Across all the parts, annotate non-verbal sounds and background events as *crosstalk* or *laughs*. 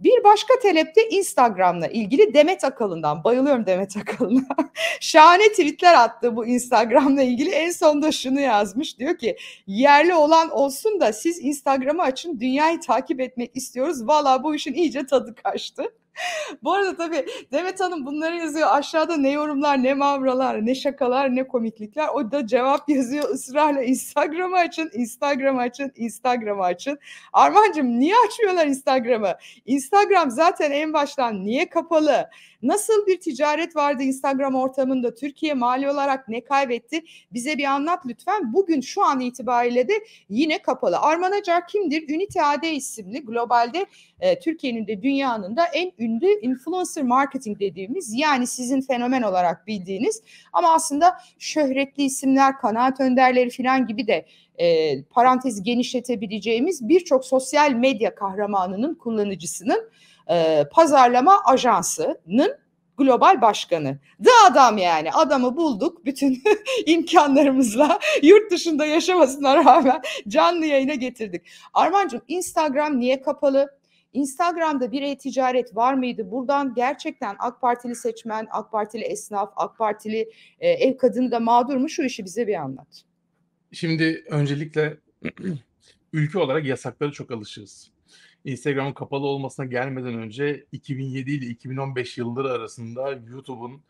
Bir başka talep de Instagram'la ilgili Demet Akalın'dan. Bayılıyorum Demet Akalın'a. *laughs* Şahane tweetler attı bu Instagram'la ilgili. En sonda şunu yazmış. Diyor ki yerli olan olsun da siz Instagram'ı açın dünyayı takip etmek istiyoruz. Valla bu işin iyice tadı kaçtı. *laughs* Bu arada tabii Demet Hanım bunları yazıyor. Aşağıda ne yorumlar, ne mavralar, ne şakalar, ne komiklikler. O da cevap yazıyor ısrarla Instagram'ı açın, Instagram'ı açın, Instagram'ı açın. Armancığım niye açmıyorlar Instagram'ı? Instagram zaten en baştan niye kapalı? Nasıl bir ticaret vardı Instagram ortamında? Türkiye mali olarak ne kaybetti? Bize bir anlat lütfen. Bugün şu an itibariyle de yine kapalı. Arman Acar kimdir? Ünite AD isimli globalde e, Türkiye'nin de dünyanın da en ünlü influencer marketing dediğimiz yani sizin fenomen olarak bildiğiniz ama aslında şöhretli isimler, kanaat önderleri falan gibi de e, parantez genişletebileceğimiz birçok sosyal medya kahramanının kullanıcısının e, pazarlama ajansının global başkanı. Da adam yani adamı bulduk bütün *laughs* imkanlarımızla yurt dışında yaşamasına rağmen canlı yayına getirdik. Armancığım Instagram niye kapalı? Instagram'da bir e-ticaret var mıydı? Buradan gerçekten AK Partili seçmen, AK Partili esnaf, AK Partili e, ev kadını da mağdur mu? Şu işi bize bir anlat. Şimdi öncelikle *clears throat* ülke olarak yasaklara çok alışığız. Instagram'ın kapalı olmasına gelmeden önce 2007 ile 2015 yılları arasında YouTube'un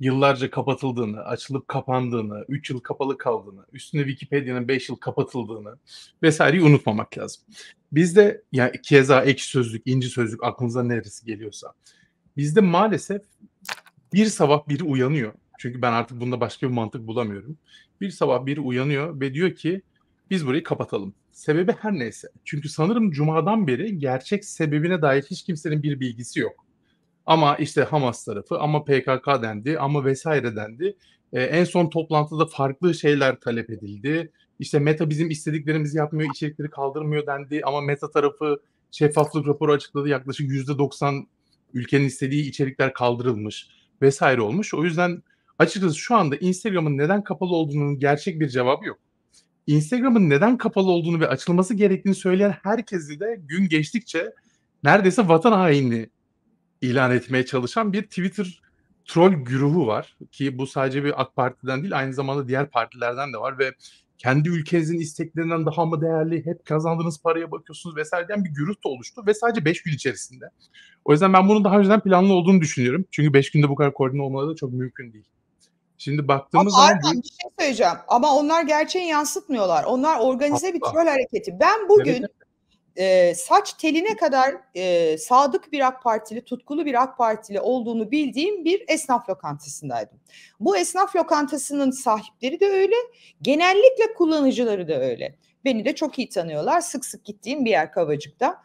yıllarca kapatıldığını, açılıp kapandığını, 3 yıl kapalı kaldığını, üstüne Wikipedia'nın 5 yıl kapatıldığını vesaireyi unutmamak lazım. Bizde yani keza ekşi sözlük, inci sözlük aklınıza neresi geliyorsa. Bizde maalesef bir sabah biri uyanıyor. Çünkü ben artık bunda başka bir mantık bulamıyorum. Bir sabah biri uyanıyor ve diyor ki biz burayı kapatalım. Sebebi her neyse. Çünkü sanırım cumadan beri gerçek sebebine dair hiç kimsenin bir bilgisi yok. Ama işte Hamas tarafı ama PKK dendi ama vesaire dendi. E, en son toplantıda farklı şeyler talep edildi. İşte Meta bizim istediklerimizi yapmıyor, içerikleri kaldırmıyor dendi ama Meta tarafı şeffaflık raporu açıkladı. Yaklaşık yüzde %90 ülkenin istediği içerikler kaldırılmış vesaire olmuş. O yüzden açıkçası şu anda Instagram'ın neden kapalı olduğunun gerçek bir cevabı yok. Instagram'ın neden kapalı olduğunu ve açılması gerektiğini söyleyen herkesi de gün geçtikçe neredeyse vatan haini ilan etmeye çalışan bir Twitter troll güruhu var ki bu sadece bir AK Parti'den değil aynı zamanda diğer partilerden de var ve kendi ülkenizin isteklerinden daha mı değerli, hep kazandığınız paraya bakıyorsunuz vesaire diyen bir güruh da oluştu ve sadece 5 gün içerisinde. O yüzden ben bunun daha önceden planlı olduğunu düşünüyorum. Çünkü 5 günde bu kadar koordine olmaları da çok mümkün değil. Şimdi baktığımız Ama zaman... Ama bir şey söyleyeceğim. Ama onlar gerçeği yansıtmıyorlar. Onlar organize Hatta. bir troll hareketi. Ben bugün evet e, saç teline kadar e, sadık bir AK Partili, tutkulu bir AK Partili olduğunu bildiğim bir esnaf lokantasındaydım. Bu esnaf lokantasının sahipleri de öyle, genellikle kullanıcıları da öyle. Beni de çok iyi tanıyorlar. Sık sık gittiğim bir yer Kavacık'ta.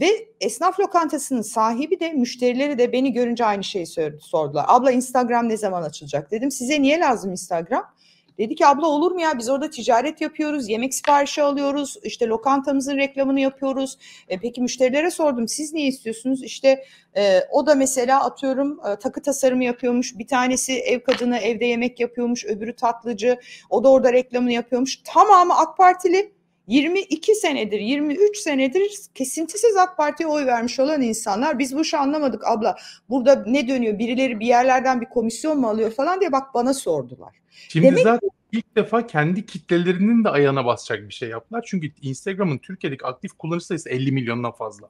Ve esnaf lokantasının sahibi de müşterileri de beni görünce aynı şeyi sordular. Abla Instagram ne zaman açılacak dedim. Size niye lazım Instagram? Dedi ki abla olur mu ya biz orada ticaret yapıyoruz, yemek siparişi alıyoruz, işte lokantamızın reklamını yapıyoruz. E, peki müşterilere sordum siz ne istiyorsunuz? İşte e, o da mesela atıyorum e, takı tasarımı yapıyormuş, bir tanesi ev kadını evde yemek yapıyormuş, öbürü tatlıcı, o da orada reklamını yapıyormuş. Tamamı AK Partili 22 senedir, 23 senedir kesintisiz AK Parti'ye oy vermiş olan insanlar biz bu işi anlamadık abla. Burada ne dönüyor? Birileri bir yerlerden bir komisyon mu alıyor falan diye bak bana sordular. Şimdi Demek zaten ki... ilk defa kendi kitlelerinin de ayağına basacak bir şey yaptılar. Çünkü Instagram'ın Türkiye'deki aktif kullanıcı sayısı 50 milyondan fazla.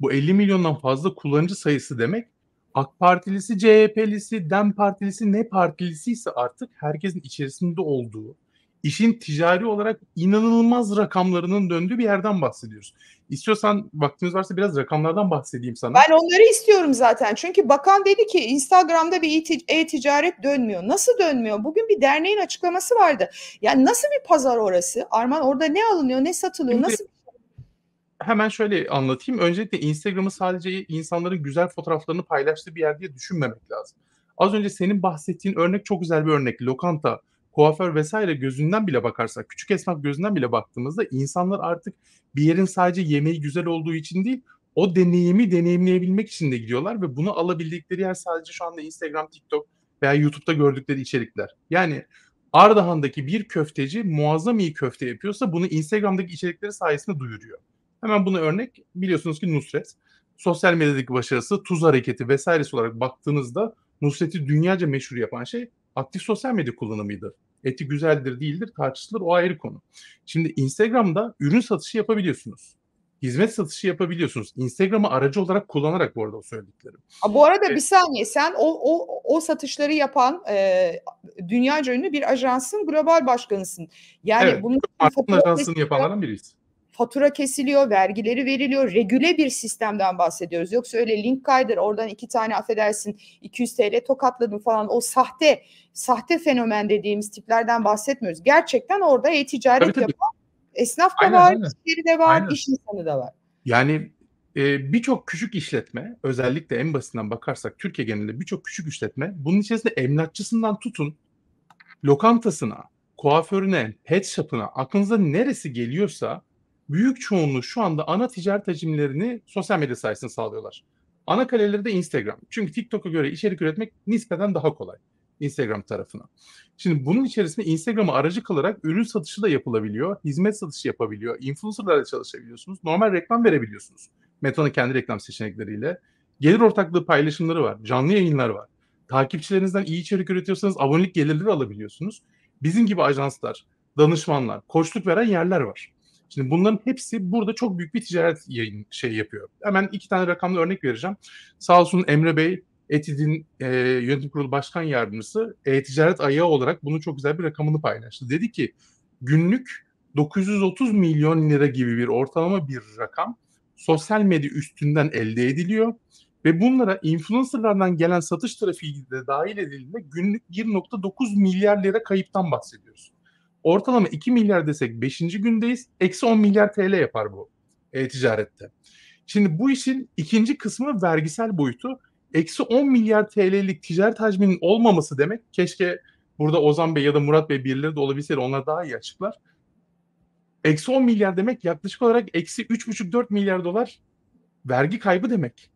Bu 50 milyondan fazla kullanıcı sayısı demek AK Partilisi, CHP'lisi, DEM Partilisi ne ise artık herkesin içerisinde olduğu işin ticari olarak inanılmaz rakamlarının döndüğü bir yerden bahsediyoruz. İstiyorsan vaktimiz varsa biraz rakamlardan bahsedeyim sana. Ben onları istiyorum zaten. Çünkü bakan dedi ki Instagram'da bir e-ticaret dönmüyor. Nasıl dönmüyor? Bugün bir derneğin açıklaması vardı. Yani nasıl bir pazar orası? Arman orada ne alınıyor, ne satılıyor, Şimdi, nasıl Hemen şöyle anlatayım. Öncelikle Instagram'ı sadece insanların güzel fotoğraflarını paylaştığı bir yer diye düşünmemek lazım. Az önce senin bahsettiğin örnek çok güzel bir örnek. Lokanta kuaför vesaire gözünden bile bakarsak, küçük esnaf gözünden bile baktığımızda insanlar artık bir yerin sadece yemeği güzel olduğu için değil, o deneyimi deneyimleyebilmek için de gidiyorlar ve bunu alabildikleri yer sadece şu anda Instagram, TikTok veya YouTube'da gördükleri içerikler. Yani Ardahan'daki bir köfteci muazzam iyi köfte yapıyorsa bunu Instagram'daki içerikleri sayesinde duyuruyor. Hemen bunu örnek biliyorsunuz ki Nusret. Sosyal medyadaki başarısı, tuz hareketi vesairesi olarak baktığınızda Nusret'i dünyaca meşhur yapan şey aktif sosyal medya kullanımıydı eti güzeldir değildir tartışılır o ayrı konu. Şimdi Instagram'da ürün satışı yapabiliyorsunuz. Hizmet satışı yapabiliyorsunuz. Instagram'ı aracı olarak kullanarak bu arada o söylediklerim. Bu arada evet. bir saniye sen o, o, o satışları yapan e, dünyaca ünlü bir ajansın global başkanısın. Yani evet, bunun ajansını yapanlardan biriyiz fatura kesiliyor, vergileri veriliyor. Regüle bir sistemden bahsediyoruz. Yoksa öyle link kaydır oradan iki tane affedersin 200 TL tokatladım falan o sahte sahte fenomen dediğimiz tiplerden bahsetmiyoruz. Gerçekten orada e-ticaret yapan esnaf da aynen, var, aynen. işleri de var, aynen. iş insanı da var. Yani e, birçok küçük işletme özellikle en basitinden bakarsak Türkiye genelinde birçok küçük işletme bunun içerisinde emlakçısından tutun lokantasına, kuaförüne, pet shop'ına aklınıza neresi geliyorsa büyük çoğunluğu şu anda ana ticaret hacimlerini sosyal medya sayesinde sağlıyorlar. Ana kaleleri de Instagram. Çünkü TikTok'a göre içerik üretmek nispeten daha kolay Instagram tarafına. Şimdi bunun içerisinde Instagram'ı aracı kılarak ürün satışı da yapılabiliyor, hizmet satışı yapabiliyor, influencerlarla çalışabiliyorsunuz, normal reklam verebiliyorsunuz. Meta'nın kendi reklam seçenekleriyle. Gelir ortaklığı paylaşımları var, canlı yayınlar var. Takipçilerinizden iyi içerik üretiyorsanız abonelik gelirleri alabiliyorsunuz. Bizim gibi ajanslar, danışmanlar, koçluk veren yerler var. Şimdi bunların hepsi burada çok büyük bir ticaret yayın şey yapıyor. Hemen iki tane rakamlı örnek vereceğim. Sağ olsun Emre Bey Etidin e, yönetim kurulu başkan yardımcısı e-ticaret ayağı olarak bunu çok güzel bir rakamını paylaştı. Dedi ki günlük 930 milyon lira gibi bir ortalama bir rakam sosyal medya üstünden elde ediliyor ve bunlara influencerlardan gelen satış trafiği de dahil edildiğinde günlük 1.9 milyar lira kayıptan bahsediyoruz. Ortalama 2 milyar desek 5. gündeyiz. Eksi 10 milyar TL yapar bu e, ticarette. Şimdi bu işin ikinci kısmı vergisel boyutu. Eksi 10 milyar TL'lik ticaret hacminin olmaması demek. Keşke burada Ozan Bey ya da Murat Bey birileri de olabilseydi onlar daha iyi açıklar. Eksi 10 milyar demek yaklaşık olarak eksi 3,5-4 milyar dolar vergi kaybı demek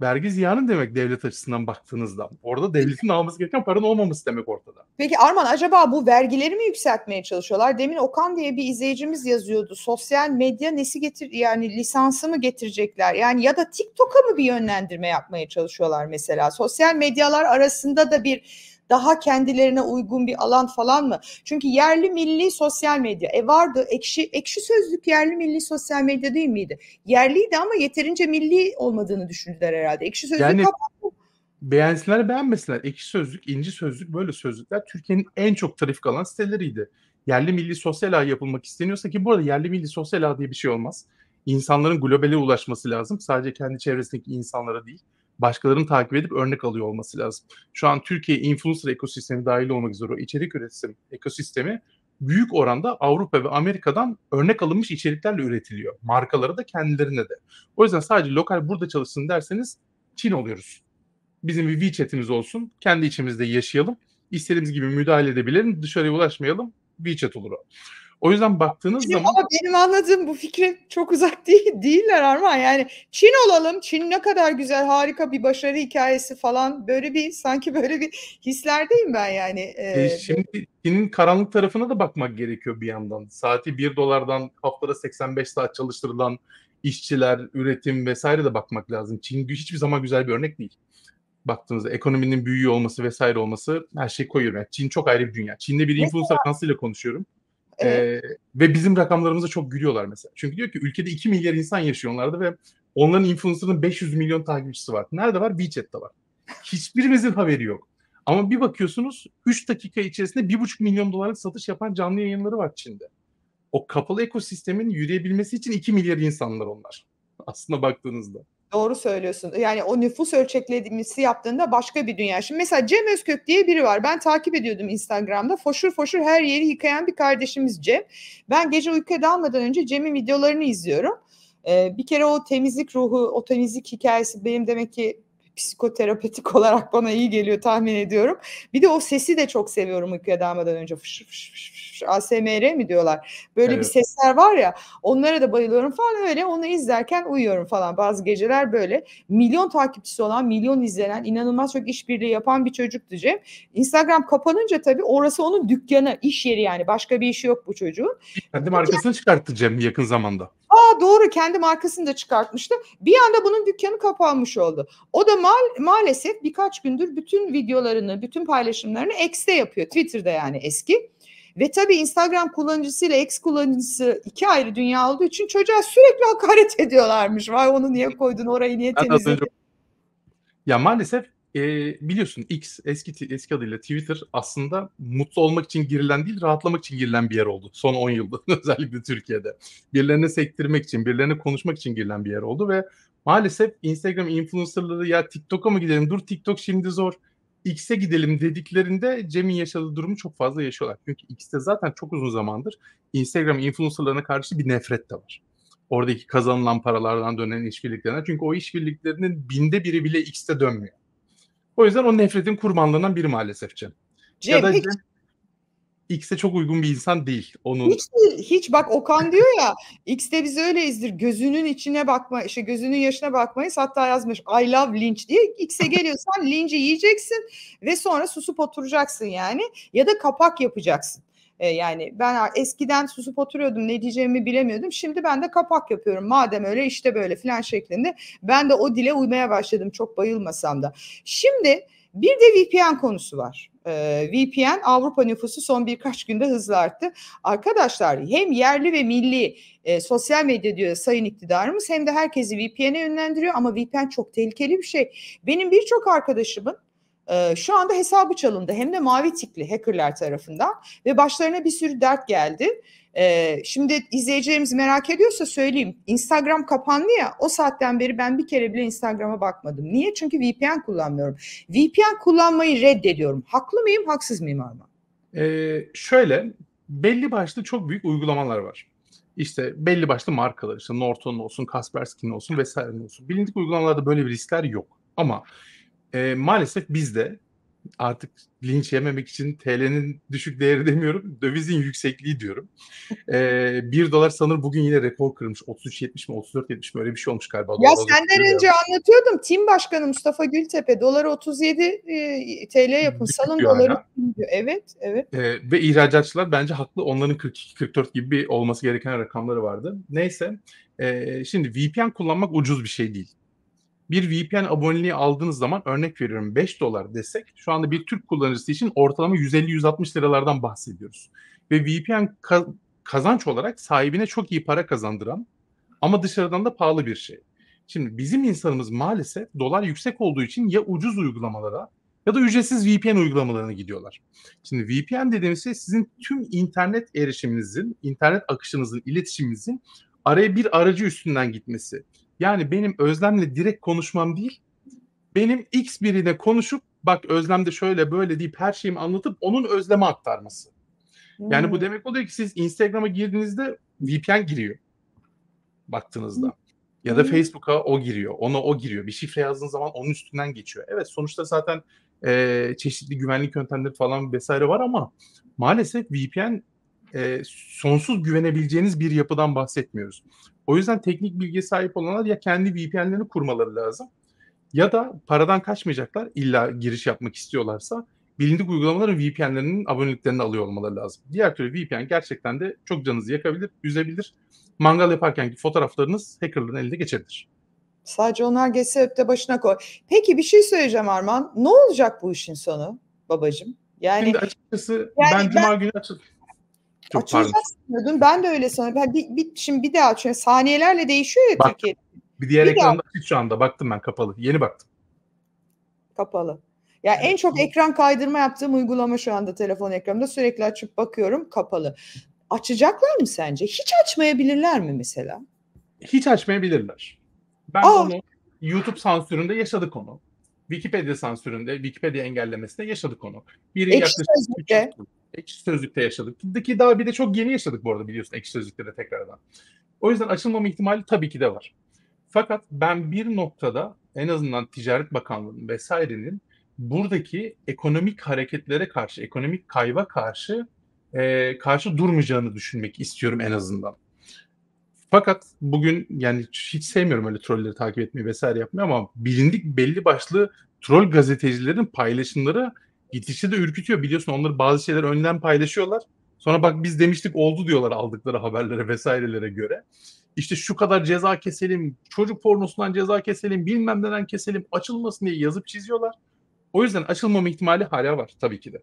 vergi ziyanı demek devlet açısından baktığınızda. Orada devletin alması gereken paranın olmaması demek ortada. Peki Arman acaba bu vergileri mi yükseltmeye çalışıyorlar? Demin Okan diye bir izleyicimiz yazıyordu. Sosyal medya nesi getir yani lisansı mı getirecekler? Yani ya da TikTok'a mı bir yönlendirme yapmaya çalışıyorlar mesela? Sosyal medyalar arasında da bir daha kendilerine uygun bir alan falan mı? Çünkü yerli milli sosyal medya. E vardı ekşi ekşi sözlük yerli milli sosyal medya değil miydi? Yerliydi ama yeterince milli olmadığını düşündüler herhalde. Ekşi sözlük yani, kapattı. Beğensinler beğenmesinler. Ekşi sözlük, inci sözlük böyle sözlükler Türkiye'nin en çok trafik alan siteleriydi. Yerli milli sosyal ağ yapılmak isteniyorsa ki bu arada yerli milli sosyal ağ diye bir şey olmaz. İnsanların globale ulaşması lazım. Sadece kendi çevresindeki insanlara değil başkalarını takip edip örnek alıyor olması lazım. Şu an Türkiye influencer ekosistemi dahil olmak üzere o içerik üretim ekosistemi büyük oranda Avrupa ve Amerika'dan örnek alınmış içeriklerle üretiliyor. Markalara da kendilerine de. O yüzden sadece lokal burada çalışsın derseniz Çin oluyoruz. Bizim bir WeChat'imiz olsun. Kendi içimizde yaşayalım. İstediğimiz gibi müdahale edebilelim. Dışarıya ulaşmayalım. WeChat olur o. O yüzden baktığınız Şimdi zaman... Ama benim anladığım bu fikre çok uzak değil, *laughs* değiller Arman. Yani Çin olalım, Çin ne kadar güzel, harika bir başarı hikayesi falan. Böyle bir, sanki böyle bir hislerdeyim ben yani. Ee, e şey, şimdi Çin'in karanlık tarafına da bakmak gerekiyor bir yandan. Saati 1 dolardan haftada 85 saat çalıştırılan işçiler, üretim vesaire de bakmak lazım. Çin hiçbir zaman güzel bir örnek değil baktığınızda ekonominin büyüyor olması vesaire olması her şeyi koyuyor. Yani Çin çok ayrı bir dünya. Çin'de bir influencer kansıyla konuşuyorum. Ee, evet. ve bizim rakamlarımıza çok gülüyorlar mesela. Çünkü diyor ki ülkede 2 milyar insan yaşıyor onlarda ve onların influencer'ın 500 milyon takipçisi var. Nerede var? WeChat'te var. Hiçbirimizin haberi yok. Ama bir bakıyorsunuz 3 dakika içerisinde 1,5 milyon dolarlık satış yapan canlı yayınları var Çin'de. O kapalı ekosistemin yürüyebilmesi için 2 milyar insanlar onlar. *laughs* Aslında baktığınızda. Doğru söylüyorsun. Yani o nüfus ölçeklemesi yaptığında başka bir dünya. Şimdi mesela Cem Özkök diye biri var. Ben takip ediyordum Instagram'da. Foşur foşur her yeri yıkayan bir kardeşimiz Cem. Ben gece uykuya dalmadan önce Cem'in videolarını izliyorum. Ee, bir kere o temizlik ruhu, o temizlik hikayesi benim demek ki psikoterapetik *laughs* olarak bana iyi geliyor tahmin ediyorum. Bir de o sesi de çok seviyorum uykuya dalmadan önce. Fış fış fış fış, ASMR mi diyorlar? Böyle evet. bir sesler var ya onlara da bayılıyorum falan öyle onu izlerken uyuyorum falan. Bazı geceler böyle milyon takipçisi olan, milyon izlenen, inanılmaz çok işbirliği yapan bir çocuk diyeceğim. Instagram kapanınca tabii orası onun dükkanı, iş yeri yani. Başka bir işi yok bu çocuğun. Kendi markasını çıkarttı Cem yakın zamanda. Aa doğru kendi markasını da çıkartmıştı. Bir anda bunun dükkanı kapanmış oldu. O da mal, maalesef birkaç gündür bütün videolarını, bütün paylaşımlarını X'te yapıyor. Twitter'da yani eski. Ve tabii Instagram kullanıcısı ile X kullanıcısı iki ayrı dünya olduğu için çocuğa sürekli hakaret *laughs* ediyorlarmış. Vay onu niye koydun orayı niye temizledin? Ya maalesef e, biliyorsun X eski eski adıyla Twitter aslında mutlu olmak için girilen değil rahatlamak için girilen bir yer oldu. Son 10 yılda *laughs* özellikle Türkiye'de. Birilerine sektirmek için, birilerine konuşmak için girilen bir yer oldu ve maalesef Instagram influencerları ya TikTok'a mı gidelim dur TikTok şimdi zor X'e gidelim dediklerinde Cem'in yaşadığı durumu çok fazla yaşıyorlar. Çünkü X'te zaten çok uzun zamandır Instagram influencerlarına karşı bir nefret de var. Oradaki kazanılan paralardan dönen işbirliklerine. Çünkü o işbirliklerinin binde biri bile X'te dönmüyor. O yüzden o nefretin kurbanlarından biri maalesef Cem. Cem ya da peki, Cem... X'e çok uygun bir insan değil. Onun... Hiç değil. Hiç bak Okan diyor ya *laughs* X'te biz öyleyizdir. Gözünün içine bakma, işte gözünün yaşına bakmayız. Hatta yazmış I love linç diye. X'e geliyorsan *laughs* linci yiyeceksin ve sonra susup oturacaksın yani. Ya da kapak yapacaksın. Ee, yani ben eskiden susup oturuyordum ne diyeceğimi bilemiyordum. Şimdi ben de kapak yapıyorum. Madem öyle işte böyle filan şeklinde. Ben de o dile uymaya başladım çok bayılmasam da. Şimdi bir de VPN konusu var. Ee, VPN Avrupa nüfusu son birkaç günde hızla arttı. Arkadaşlar hem yerli ve milli e, sosyal medya diyor sayın iktidarımız hem de herkesi VPN'e yönlendiriyor ama VPN çok tehlikeli bir şey. Benim birçok arkadaşımın e, şu anda hesabı çalındı hem de mavi tikli hackerlar tarafından ve başlarına bir sürü dert geldi. Ee, şimdi izleyicilerimiz merak ediyorsa söyleyeyim. Instagram kapandı ya o saatten beri ben bir kere bile Instagram'a bakmadım. Niye? Çünkü VPN kullanmıyorum. VPN kullanmayı reddediyorum. Haklı mıyım, haksız mıyım Arman? Ee, şöyle belli başlı çok büyük uygulamalar var. İşte belli başlı markalar işte Norton olsun, Kaspersky olsun vesaire olsun. Bilindik uygulamalarda böyle bir riskler yok. Ama e, maalesef bizde artık linç yememek için TL'nin düşük değeri demiyorum. Dövizin yüksekliği diyorum. *laughs* Ee, 1 dolar sanırım bugün yine rekor kırmış. 33.70 mi 34.70 mi öyle bir şey olmuş galiba. Ya senden önce anlatıyordum. Tim Başkanı Mustafa Gültepe e, doları 37 e, TL yapın. Büyük Salın doları. Diyor. Evet, evet. Ee, ve ihracatçılar bence haklı. Onların 42-44 gibi olması gereken rakamları vardı. Neyse. Ee, şimdi VPN kullanmak ucuz bir şey değil bir VPN aboneliği aldığınız zaman örnek veriyorum 5 dolar desek şu anda bir Türk kullanıcısı için ortalama 150-160 liralardan bahsediyoruz. Ve VPN kazanç olarak sahibine çok iyi para kazandıran ama dışarıdan da pahalı bir şey. Şimdi bizim insanımız maalesef dolar yüksek olduğu için ya ucuz uygulamalara ya da ücretsiz VPN uygulamalarına gidiyorlar. Şimdi VPN dediğimiz şey sizin tüm internet erişiminizin, internet akışınızın, iletişiminizin araya bir aracı üstünden gitmesi. Yani benim Özlem'le direkt konuşmam değil. Benim X birine konuşup bak Özlem'de şöyle böyle deyip her şeyimi anlatıp onun Özlem'e aktarması. Hmm. Yani bu hmm. demek oluyor ki siz Instagram'a girdiğinizde VPN giriyor. Baktığınızda. Hmm. Ya da hmm. Facebook'a o giriyor. Ona o giriyor. Bir şifre yazdığın zaman onun üstünden geçiyor. Evet sonuçta zaten e, çeşitli güvenlik yöntemleri falan vesaire var ama maalesef VPN e, sonsuz güvenebileceğiniz bir yapıdan bahsetmiyoruz. O yüzden teknik bilgiye sahip olanlar ya kendi VPN'lerini kurmaları lazım ya da paradan kaçmayacaklar illa giriş yapmak istiyorlarsa bilindik uygulamaların VPN'lerinin aboneliklerini alıyor olmaları lazım. Diğer türlü VPN gerçekten de çok canınızı yakabilir, üzebilir. Mangal yaparkenki fotoğraflarınız hackerların eline geçebilir. Sadece onlar geçse öpte başına koy. Peki bir şey söyleyeceğim Arman. Ne olacak bu işin sonu babacığım? Yani Şimdi açıkçası yani ben, ben cuma günü açıldım. Çok Açılacak Ben de öyle sanıyordum. Bir, bir, şimdi bir daha açıyorum. Saniyelerle değişiyor ya Bak, Türkiye'de. Bir diğer bir ekranda daha. şu anda. Baktım ben kapalı. Yeni baktım. Kapalı. Ya yani en çok ekran kaydırma yaptığım uygulama şu anda telefon ekranımda sürekli açıp bakıyorum kapalı. Açacaklar mı sence? Hiç açmayabilirler mi mesela? Hiç açmayabilirler. Ben Aa. onu YouTube sansüründe yaşadık onu. Wikipedia sansüründe, Wikipedia engellemesinde yaşadık onu. Biri Ekşi yaklaşık sözlükte ekşi sözlükte yaşadık. Ki daha bir de çok yeni yaşadık bu arada biliyorsun ekşi sözlükte de tekrardan. O yüzden açılmama ihtimali tabii ki de var. Fakat ben bir noktada en azından Ticaret Bakanlığı'nın vesairenin buradaki ekonomik hareketlere karşı, ekonomik kayba karşı e, karşı durmayacağını düşünmek istiyorum en azından. Fakat bugün yani hiç sevmiyorum öyle trolleri takip etmeyi vesaire yapmayı ama bilindik belli başlı troll gazetecilerin paylaşımları Gitişte de ürkütüyor biliyorsun onları bazı şeyler önden paylaşıyorlar. Sonra bak biz demiştik oldu diyorlar aldıkları haberlere vesairelere göre. İşte şu kadar ceza keselim, çocuk pornosundan ceza keselim, bilmem neden keselim, açılmasın diye yazıp çiziyorlar. O yüzden açılmama ihtimali hala var tabii ki de.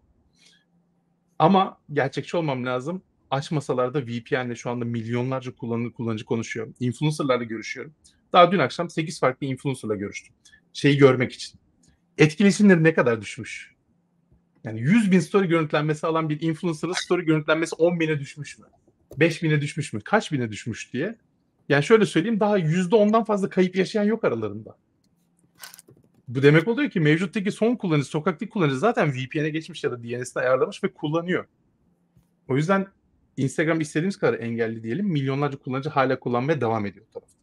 Ama gerçekçi olmam lazım. Açmasalar da VPN'le şu anda milyonlarca kullanıcı, kullanıcı konuşuyor. Influencerlarla görüşüyorum. Daha dün akşam 8 farklı influencerla görüştüm. Şeyi görmek için. Etkileşimleri ne kadar düşmüş? Yani 100 bin story görüntülenmesi alan bir influencer'ın story görüntülenmesi 10 bine düşmüş mü? 5 bine düşmüş mü? Kaç bine düşmüş diye. Yani şöyle söyleyeyim daha %10'dan fazla kayıp yaşayan yok aralarında. Bu demek oluyor ki mevcuttaki son kullanıcı, sokaktaki kullanıcı zaten VPN'e geçmiş ya da DNS'ini ayarlamış ve kullanıyor. O yüzden Instagram istediğimiz kadar engelli diyelim. Milyonlarca kullanıcı hala kullanmaya devam ediyor tarafta.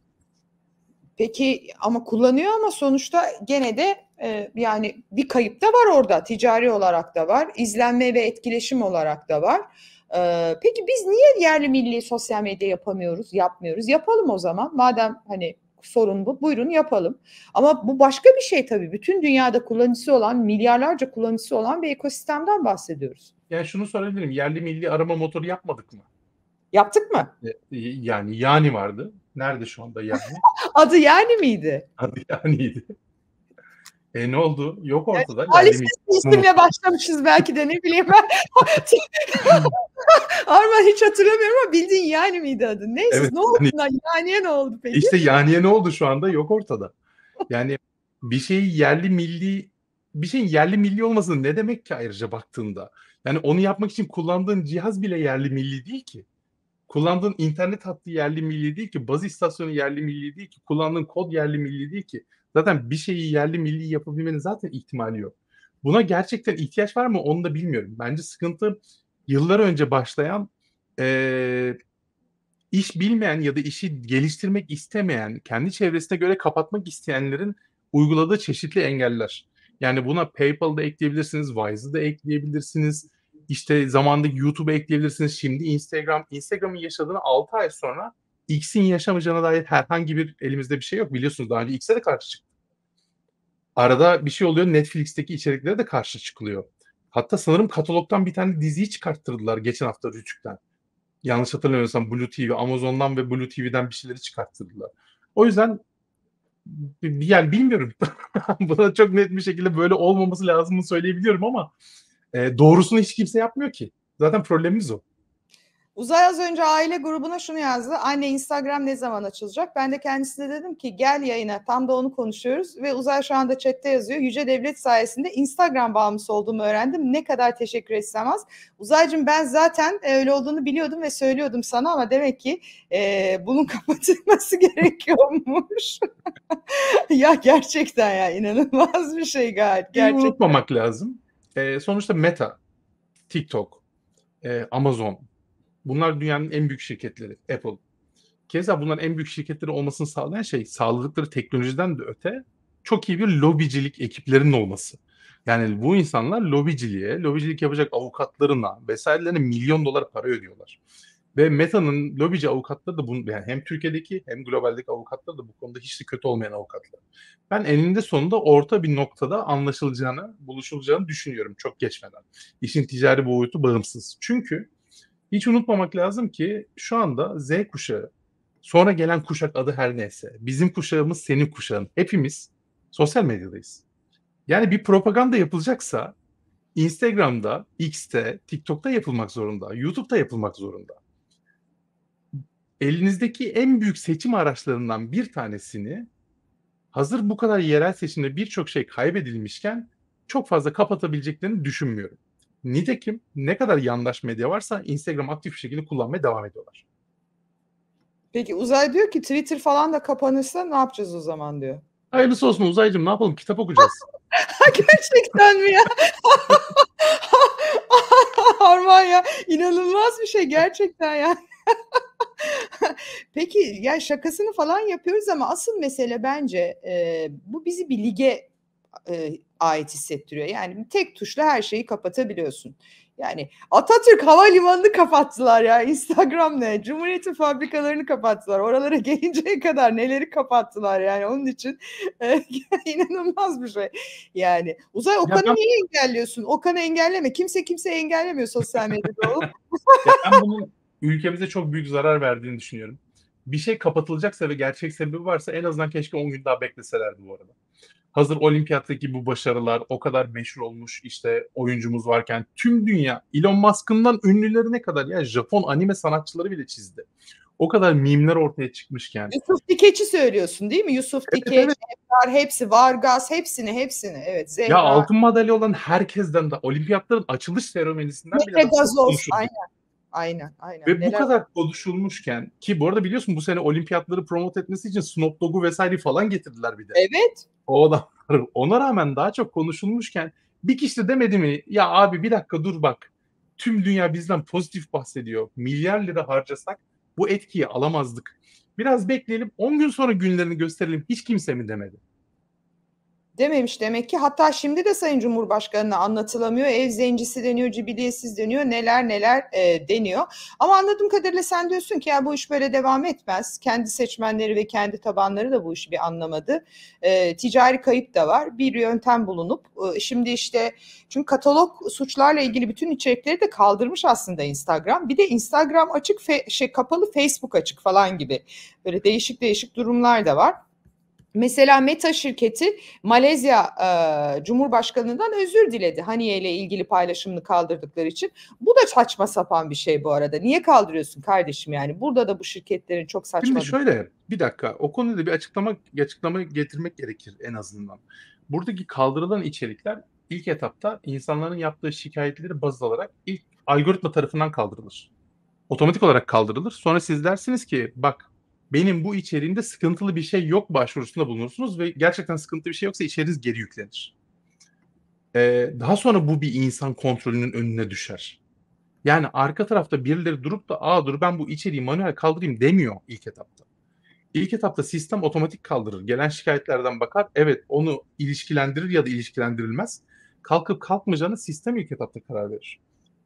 Peki ama kullanıyor ama sonuçta gene de e, yani bir kayıp da var orada ticari olarak da var izlenme ve etkileşim olarak da var. E, peki biz niye yerli milli sosyal medya yapamıyoruz yapmıyoruz yapalım o zaman madem hani sorun bu buyurun yapalım ama bu başka bir şey tabii bütün dünyada kullanıcısı olan milyarlarca kullanıcısı olan bir ekosistemden bahsediyoruz. Yani şunu sorabilirim yerli milli arama motoru yapmadık mı? Yaptık mı? E, e, yani yani vardı. Nerede şu anda yani? *laughs* Adı yani miydi? Adı yaniydi. E ne oldu? Yok ortada. Yani, yani, isimle başlamışız belki de ne bileyim ben. Arman *laughs* hiç hatırlamıyorum ama bildiğin yani miydi adı? Neyse evet, ne oldu? Yani, yaniye ne oldu peki? İşte yaniye ne oldu şu anda? Yok ortada. Yani bir şeyi yerli milli bir şeyin yerli milli olması ne demek ki ayrıca baktığında? Yani onu yapmak için kullandığın cihaz bile yerli milli değil ki. Kullandığın internet hattı yerli milli değil ki, baz istasyonu yerli milli değil ki, kullandığın kod yerli milli değil ki. Zaten bir şeyi yerli milli yapabilmenin zaten ihtimali yok. Buna gerçekten ihtiyaç var mı onu da bilmiyorum. Bence sıkıntı yıllar önce başlayan e, iş bilmeyen ya da işi geliştirmek istemeyen, kendi çevresine göre kapatmak isteyenlerin uyguladığı çeşitli engeller. Yani buna PayPal'da ekleyebilirsiniz, Wise'ı da ekleyebilirsiniz işte zamandaki YouTube'a ekleyebilirsiniz. Şimdi Instagram. Instagram'ın yaşadığını 6 ay sonra X'in yaşamayacağına dair herhangi bir elimizde bir şey yok. Biliyorsunuz daha önce X'e de karşı çıktı. Arada bir şey oluyor. Netflix'teki içeriklere de karşı çıkılıyor. Hatta sanırım katalogdan bir tane diziyi çıkarttırdılar geçen hafta Rütük'ten. Yanlış hatırlamıyorsam Blue TV, Amazon'dan ve Blue TV'den bir şeyleri çıkarttırdılar. O yüzden yani bilmiyorum. *laughs* Buna çok net bir şekilde böyle olmaması lazımını söyleyebiliyorum ama e, doğrusunu hiç kimse yapmıyor ki. Zaten problemimiz o. Uzay az önce aile grubuna şunu yazdı. Anne Instagram ne zaman açılacak? Ben de kendisine dedim ki gel yayına tam da onu konuşuyoruz. Ve Uzay şu anda chatte yazıyor. Yüce Devlet sayesinde Instagram bağımlısı olduğumu öğrendim. Ne kadar teşekkür etsem az. Uzaycığım ben zaten e, öyle olduğunu biliyordum ve söylüyordum sana ama demek ki e, bunun *laughs* kapatılması gerekiyormuş. *laughs* ya gerçekten ya inanılmaz bir şey gayet. Gerçekten. Unutmamak lazım. E, sonuçta Meta, TikTok, e, Amazon bunlar dünyanın en büyük şirketleri. Apple. Keza bunların en büyük şirketleri olmasını sağlayan şey sağladıkları teknolojiden de öte çok iyi bir lobicilik ekiplerinin olması. Yani bu insanlar lobiciliğe, lobicilik yapacak avukatlarına vesairelerine milyon dolar para ödüyorlar. Ve Meta'nın lobici avukatları da bunu, yani hem Türkiye'deki hem globaldeki avukatları da bu konuda hiç de kötü olmayan avukatlar. Ben eninde sonunda orta bir noktada anlaşılacağını, buluşulacağını düşünüyorum çok geçmeden. İşin ticari boyutu bağımsız. Çünkü hiç unutmamak lazım ki şu anda Z kuşağı, sonra gelen kuşak adı her neyse, bizim kuşağımız senin kuşağın, hepimiz sosyal medyadayız. Yani bir propaganda yapılacaksa Instagram'da, X'te, TikTok'ta yapılmak zorunda, YouTube'da yapılmak zorunda elinizdeki en büyük seçim araçlarından bir tanesini hazır bu kadar yerel seçimde birçok şey kaybedilmişken çok fazla kapatabileceklerini düşünmüyorum. Nitekim ne kadar yandaş medya varsa Instagram aktif bir şekilde kullanmaya devam ediyorlar. Peki Uzay diyor ki Twitter falan da kapanırsa ne yapacağız o zaman diyor. Hayırlısı olsun Uzaycığım ne yapalım kitap okuyacağız. *laughs* Gerçekten mi ya? *laughs* Harman ya inanılmaz bir şey gerçekten ya. Peki ya yani şakasını falan yapıyoruz ama asıl mesele bence e, bu bizi bir lige e, ait hissettiriyor. Yani tek tuşla her şeyi kapatabiliyorsun. Yani Atatürk Havalimanı'nı kapattılar ya *laughs* Instagram'la Cumhuriyet'in fabrikalarını kapattılar. Oralara *laughs* gelinceye kadar neleri kapattılar yani onun için e, *laughs* inanılmaz bir şey. Yani uzay Okan'ı ya niye engelliyorsun? Okan'ı engelleme. Kimse kimse engellemiyor sosyal medyada oğlum. ya ben bunun ülkemize çok büyük zarar verdiğini düşünüyorum. Bir şey kapatılacaksa ve gerçek sebebi varsa en azından keşke 10 gün daha bekleselerdi bu arada. Hazır olimpiyattaki bu başarılar o kadar meşhur olmuş işte oyuncumuz varken tüm dünya Elon Musk'ından ünlülerine kadar ya Japon anime sanatçıları bile çizdi. O kadar mimler ortaya çıkmışken. Yusuf Dikeç'i söylüyorsun değil mi? Yusuf evet, Dikeç, evet. Eftar, hepsi, Vargas, hepsini, hepsini. Evet, Zehra. Ya altın madalya olan herkesten de olimpiyatların açılış seremonisinden bile. Megazos, aynen. Aynen, aynen. Ve Neler... bu kadar konuşulmuşken ki bu arada biliyorsun bu sene olimpiyatları promote etmesi için Snoop Dogg'u vesaire falan getirdiler bir de. Evet. O adamları. Ona rağmen daha çok konuşulmuşken bir kişi de demedi mi ya abi bir dakika dur bak tüm dünya bizden pozitif bahsediyor. Milyar lira harcasak bu etkiyi alamazdık. Biraz bekleyelim 10 gün sonra günlerini gösterelim hiç kimse mi demedi? dememiş demek ki. Hatta şimdi de Sayın Cumhurbaşkanı'na anlatılamıyor. Ev zencisi deniyor, cibiliyetsiz deniyor, neler neler e, deniyor. Ama anladığım kadarıyla sen diyorsun ki ya bu iş böyle devam etmez. Kendi seçmenleri ve kendi tabanları da bu işi bir anlamadı. E, ticari kayıp da var. Bir yöntem bulunup e, şimdi işte çünkü katalog suçlarla ilgili bütün içerikleri de kaldırmış aslında Instagram. Bir de Instagram açık, fe, şey kapalı, Facebook açık falan gibi. Böyle değişik değişik durumlar da var. Mesela Meta şirketi Malezya e, Cumhurbaşkanı'ndan özür diledi. Haniye ile ilgili paylaşımını kaldırdıkları için. Bu da saçma sapan bir şey bu arada. Niye kaldırıyorsun kardeşim yani? Burada da bu şirketlerin çok saçma... Şimdi şöyle bir dakika o konuda bir açıklama, açıklama getirmek gerekir en azından. Buradaki kaldırılan içerikler ilk etapta insanların yaptığı şikayetleri baz alarak ilk algoritma tarafından kaldırılır. Otomatik olarak kaldırılır. Sonra siz dersiniz ki bak benim bu içeriğimde sıkıntılı bir şey yok başvurusunda bulunursunuz ve gerçekten sıkıntılı bir şey yoksa içeriğiniz geri yüklenir. Ee, daha sonra bu bir insan kontrolünün önüne düşer. Yani arka tarafta birileri durup da aa dur ben bu içeriği manuel kaldırayım demiyor ilk etapta. İlk etapta sistem otomatik kaldırır. Gelen şikayetlerden bakar. Evet onu ilişkilendirir ya da ilişkilendirilmez. Kalkıp kalkmayacağını sistem ilk etapta karar verir.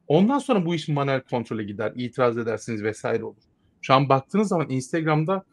Ondan sonra bu iş manuel kontrole gider. itiraz edersiniz vesaire olur. Şu an baktığınız zaman Instagram'da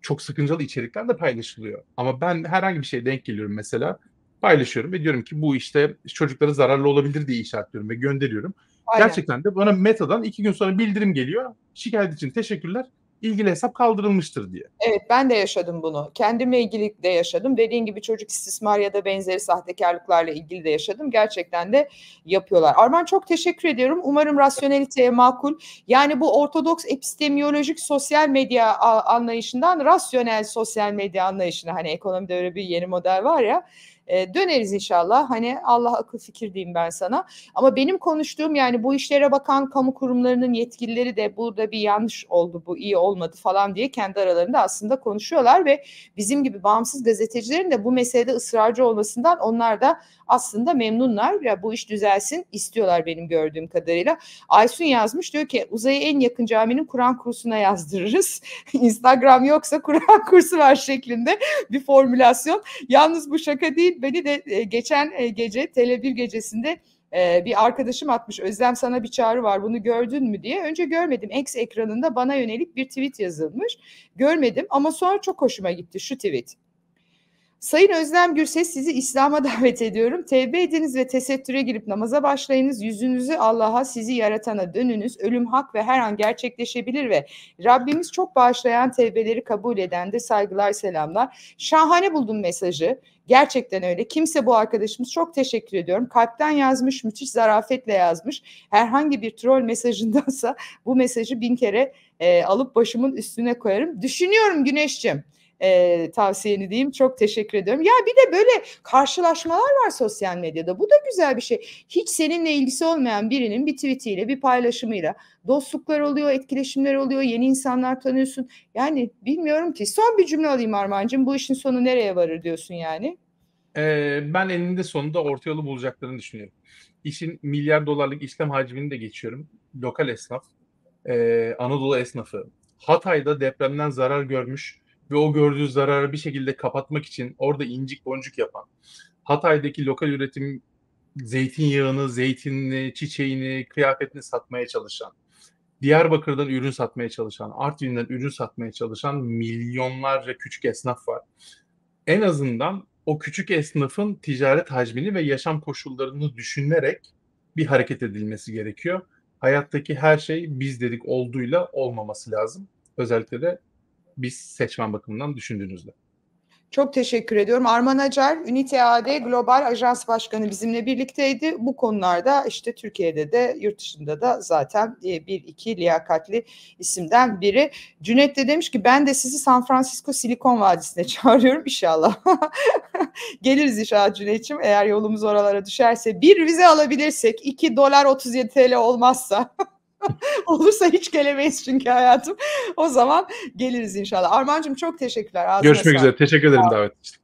çok sakıncalı içerikler de paylaşılıyor. Ama ben herhangi bir şeye denk geliyorum mesela paylaşıyorum ve diyorum ki bu işte çocuklara zararlı olabilir diye işaretliyorum ve gönderiyorum. Aynen. Gerçekten de bana Meta'dan iki gün sonra bildirim geliyor. Şikayet için teşekkürler ilgili hesap kaldırılmıştır diye. Evet ben de yaşadım bunu. Kendimle ilgili de yaşadım. Dediğin gibi çocuk istismar ya da benzeri sahtekarlıklarla ilgili de yaşadım. Gerçekten de yapıyorlar. Arman çok teşekkür ediyorum. Umarım rasyoneliteye makul. Yani bu ortodoks epistemiyolojik sosyal medya anlayışından rasyonel sosyal medya anlayışına hani ekonomide öyle bir yeni model var ya e, döneriz inşallah. Hani Allah akıl fikir diyeyim ben sana. Ama benim konuştuğum yani bu işlere bakan kamu kurumlarının yetkilileri de burada bir yanlış oldu, bu iyi olmadı falan diye kendi aralarında aslında konuşuyorlar ve bizim gibi bağımsız gazetecilerin de bu meselede ısrarcı olmasından onlar da aslında memnunlar. Ya bu iş düzelsin istiyorlar benim gördüğüm kadarıyla. Aysun yazmış diyor ki uzayı en yakın caminin Kur'an kursuna yazdırırız. *laughs* Instagram yoksa Kur'an kursu var şeklinde bir formülasyon. Yalnız bu şaka değil beni de e, geçen e, gece Tele1 gecesinde e, bir arkadaşım atmış Özlem sana bir çağrı var bunu gördün mü diye. Önce görmedim. X ekranında bana yönelik bir tweet yazılmış. Görmedim ama sonra çok hoşuma gitti şu tweet. Sayın Özlem Gürses sizi İslam'a *laughs* davet ediyorum. Tevbe ediniz ve tesettüre girip namaza başlayınız. Yüzünüzü Allah'a sizi yaratana dönünüz. Ölüm hak ve her an gerçekleşebilir ve Rabbimiz çok bağışlayan tevbeleri kabul eden de saygılar selamlar. Şahane buldum mesajı. Gerçekten öyle. Kimse bu arkadaşımız çok teşekkür ediyorum. Kalpten yazmış, müthiş zarafetle yazmış. Herhangi bir troll mesajındansa bu mesajı bin kere e, alıp başımın üstüne koyarım. Düşünüyorum Güneşciğim e, tavsiyeni diyeyim. Çok teşekkür ediyorum. Ya bir de böyle karşılaşmalar var sosyal medyada. Bu da güzel bir şey. Hiç seninle ilgisi olmayan birinin bir tweetiyle, bir paylaşımıyla dostluklar oluyor, etkileşimler oluyor, yeni insanlar tanıyorsun. Yani bilmiyorum ki. Son bir cümle alayım Armancığım. Bu işin sonu nereye varır diyorsun yani? Ee, ben eninde sonunda orta yolu bulacaklarını düşünüyorum. İşin milyar dolarlık işlem hacmini de geçiyorum. Lokal esnaf, e, Anadolu esnafı, Hatay'da depremden zarar görmüş ve o gördüğü zararı bir şekilde kapatmak için orada incik boncuk yapan, Hatay'daki lokal üretim zeytinyağını, zeytinini, çiçeğini, kıyafetini satmaya çalışan, Diyarbakır'dan ürün satmaya çalışan, Artvin'den ürün satmaya çalışan milyonlarca küçük esnaf var. En azından o küçük esnafın ticaret hacmini ve yaşam koşullarını düşünerek bir hareket edilmesi gerekiyor. Hayattaki her şey biz dedik olduğuyla olmaması lazım. Özellikle de biz seçmen bakımından düşündüğünüzde. Çok teşekkür ediyorum. Arman Acar, Ünite AD Global Ajans Başkanı bizimle birlikteydi. Bu konularda işte Türkiye'de de yurt dışında da zaten e, bir iki liyakatli isimden biri. Cüneyt de demiş ki ben de sizi San Francisco Silikon Vadisi'ne *laughs* çağırıyorum inşallah. *laughs* Geliriz inşallah Cüneyt'ciğim eğer yolumuz oralara düşerse. Bir vize alabilirsek 2 dolar 37 TL olmazsa. *laughs* *laughs* Olursa hiç gelemeyiz çünkü hayatım. O zaman geliriz inşallah. Armancığım çok teşekkürler. Ağzına Görüşmek sağ. üzere. Teşekkür ederim davet için.